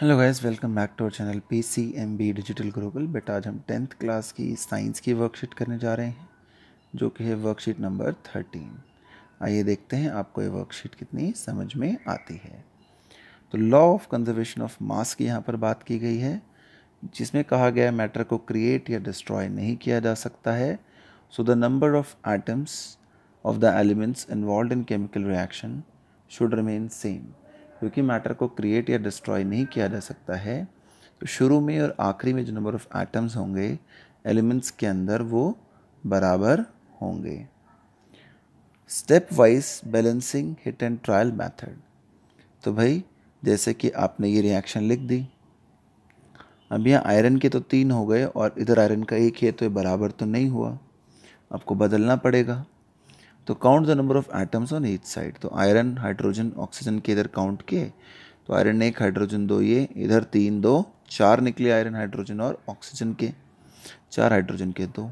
hello guys welcome back to our channel P C M B digital global बेटा आज हम tenth class की science की worksheet करने जा रहे हैं जो कि है वर्कशीट नंबर थर्टीन आइए देखते हैं आपको ये वर्कशीट कितनी समझ में आती है तो law of conservation of mass की यहाँ पर बात की गई है जिसमें कहा गया मैटर को क्रिएट या डिस्ट्रॉय नहीं किया जा सकता है so the number of atoms of the elements involve in chemical reaction should remain same क्योंकि मैटर को क्रिएट या डिस्ट्रॉय नहीं किया जा सकता है तो शुरू में और आखिरी में जो नंबर ऑफ़ एटम्स होंगे एलिमेंट्स के अंदर वो बराबर होंगे step wise balancing hit and trial method तो भाई जैसे कि आपने ये रिएक्शन लिख दी अब यहाँ आयरन के तो तीन हो गए और इधर आयरन का एक है तो ये बराबर तो नहीं हुआ आपको बदलना पड़ेगा तो count the number of atoms on each side तो आयरन हाइड्रोजन ऑक्सीजन के इधर काउंट किए तो आयरन एक हाइड्रोजन दो ये इधर तीन दो चार निकले आयरन हाइड्रोजन और ऑक्सीजन के चार हाइड्रोजन के दो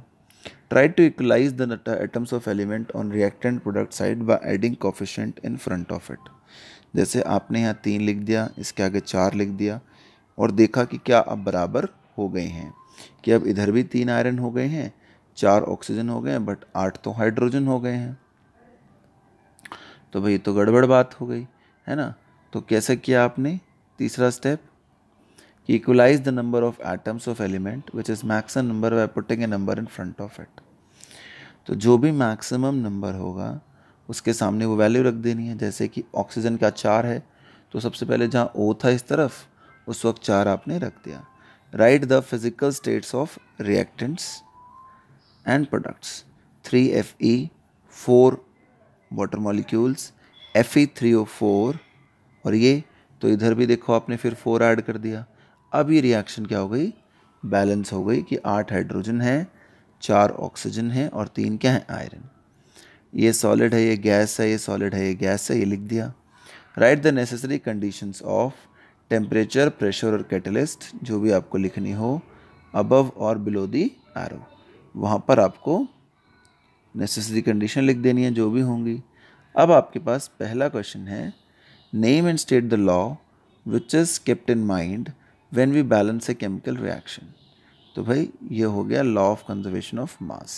try to equalise the atoms of element on reactant product side by adding coefficient in front of it जैसे आपने यहाँ तीन लिख दिया इसके आगे चार लिख दिया और देखा कि क्या अब बराबर हो गए हैं कि अब इधर भी तीन आयरन हो गए हैं चार ऑक्सीजन हो गए हैं बट आठ तो हाइड्रोजन हो गए हैं तो भाई तो गड़बड़ बात हो गई है ना तो कैसे किया आपने तीसरा स्टेप कि equalise the number of atoms of element which is maximum number by putting a number in front of it तो जो भी मैक्सिमम नंबर होगा उसके सामने वो वैल्यू रख देनी है जैसे कि ऑक्सीजन का चार है तो सबसे पहले जहाँ ओ था इस तरफ उस वक्त चार आपने रख दिया write the physical states of reactants and products three F E four water molecules Fe3O4 और ये तो इधर भी देखो आपने फिर फोर ऐड कर दिया अब ये रिएक्शन क्या हो गई बैलेंस हो गई कि आठ हाइड्रोजन है चार ऑक्सीजन है और तीन क्या है आयरन ये सॉलिड है ये गैस है ये सॉलिड है ये गैस है ये लिख दिया write the necessary conditions of temperature pressure और कैटलिस्ट जो भी आपको लिखनी हो अबव और बिलो दी एरो वहाँ पर आपको नेसेसरी कंडीशन लिख देनी है जो भी होंगी अब आपके पास पहला क्वेश्चन है name and state the law which is kept in mind when we balance a chemical reaction तो भाई ये हो गया law of conservation of mass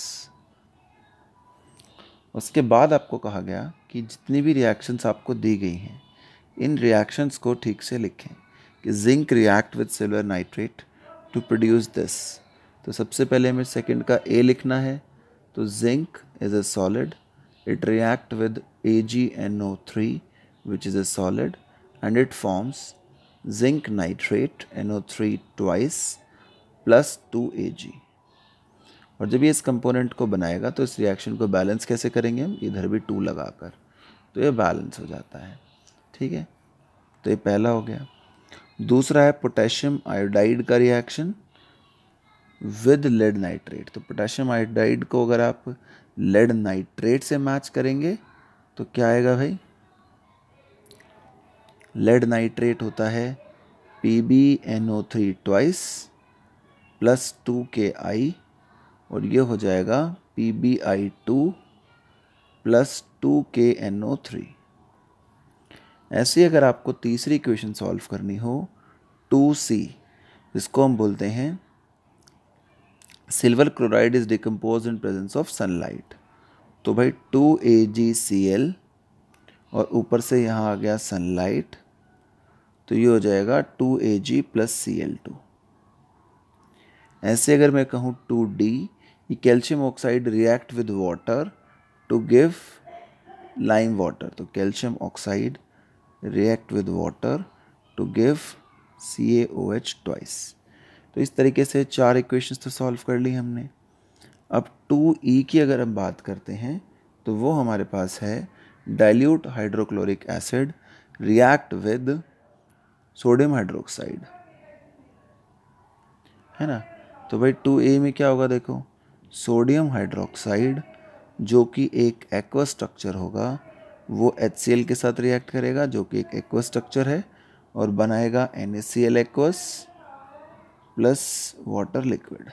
उसके बाद आपको कहा गया कि जितनी भी रिएक्शंस आपको दी गई हैं इन रिएक्शंस को ठीक से लिखें कि zinc react with silver nitrate to produce this तो सबसे पहले हमें सेकंड का ए लिखना है तो zinc is a solid it react with A G N O three which is a solid and it forms zinc nitrate N O three twice plus two A G और जब ये इस कंपोनेंट को बनाएगा तो इस रिएक्शन को balance कैसे करेंगे हम इधर भी टू लगाकर तो ये बैलेंस हो जाता है ठीक है तो ये पहला हो गया दूसरा है पोटेशियम आयोडाइड का रिएक्शन विद लेड नाइट्रेट तो पोटेशियम आयोडाइड को अगर आप लेड नाइट्रेट से मैच करेंगे तो क्या आएगा भाई लेड नाइट्रेट होता है P B N O three twice plus two K I और ये हो जाएगा P B I two plus two K N O three ऐसे अगर आपको तीसरी इक्वेशन सॉल्व करनी हो टू सी जिसको हम बोलते हैं silver chloride is decompose in presence of sunlight तो भाई to A ji C L और ऊपर से यहाँ आ गया सनलाइट तो ये हो जाएगा two A G plus C L two ऐसे अगर मैं कहूँ टू डी ये calcium oxide react with water to give lime water तो calcium oxide react with water to give C A O H twice तो इस तरीके से चार इक्वेशंस तो सॉल्व कर ली हमने अब टू ई e की अगर हम बात करते हैं तो वो हमारे पास है dilute hydrochloric acid react with sodium hydroxide है ना तो भाई टू ए में क्या होगा देखो सोडियम हाइड्रोक्साइड जो कि एक एक्वा स्ट्रक्चर होगा वो एच के साथ रिएक्ट करेगा जो कि एक एक्वा स्ट्रक्चर है और बनाएगा N aqueous plus water liquid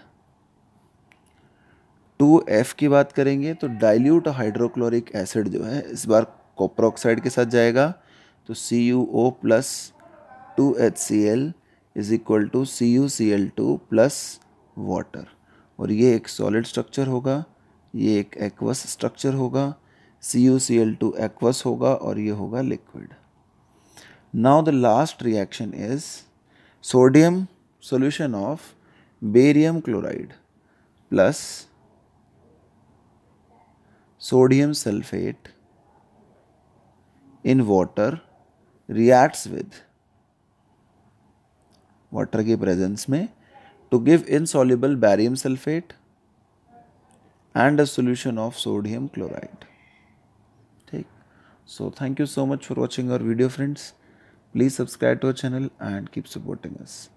two F की बात करेंगे तो डाइल्यूट हाइड्रोक्लोरिक एसिड जो है इस बार कॉपर ऑक्साइड के साथ जाएगा तो C U O plus two H C L is equal to C U C L two plus water और ये एक सॉलिड स्ट्रक्चर होगा ये एक एक्वस स्ट्रक्चर होगा C U C L two aqueous होगा और ये होगा liquid now the last reaction is sodium solution of barium chloride plus sodium sulfate in water reacts with water की प्रेजेंस में to give insoluble barium sulphate and a solution of sodium chloride ठीक so thank you so much for watching our video friends please subscribe to our channel and keep supporting us